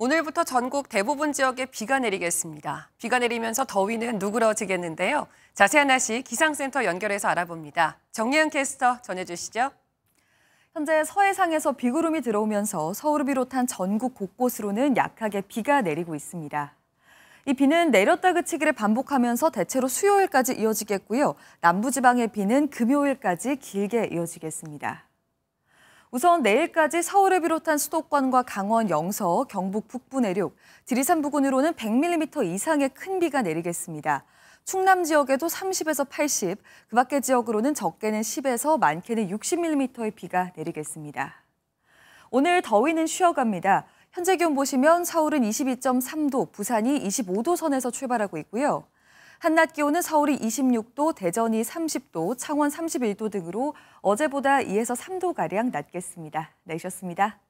오늘부터 전국 대부분 지역에 비가 내리겠습니다. 비가 내리면서 더위는 누그러지겠는데요. 자세한 날씨 기상센터 연결해서 알아봅니다. 정예은 캐스터 전해주시죠. 현재 서해상에서 비구름이 들어오면서 서울을 비롯한 전국 곳곳으로는 약하게 비가 내리고 있습니다. 이 비는 내렸다 그치기를 반복하면서 대체로 수요일까지 이어지겠고요. 남부지방의 비는 금요일까지 길게 이어지겠습니다. 우선 내일까지 서울을 비롯한 수도권과 강원 영서, 경북 북부 내륙, 지리산 부근으로는 100mm 이상의 큰 비가 내리겠습니다. 충남 지역에도 30에서 80, 그 밖의 지역으로는 적게는 10에서 많게는 60mm의 비가 내리겠습니다. 오늘 더위는 쉬어갑니다. 현재 기온 보시면 서울은 22.3도, 부산이 25도 선에서 출발하고 있고요. 한낮 기온은 서울이 26도, 대전이 30도, 창원 31도 등으로 어제보다 2에서 3도가량 낮겠습니다. 내셨습니다.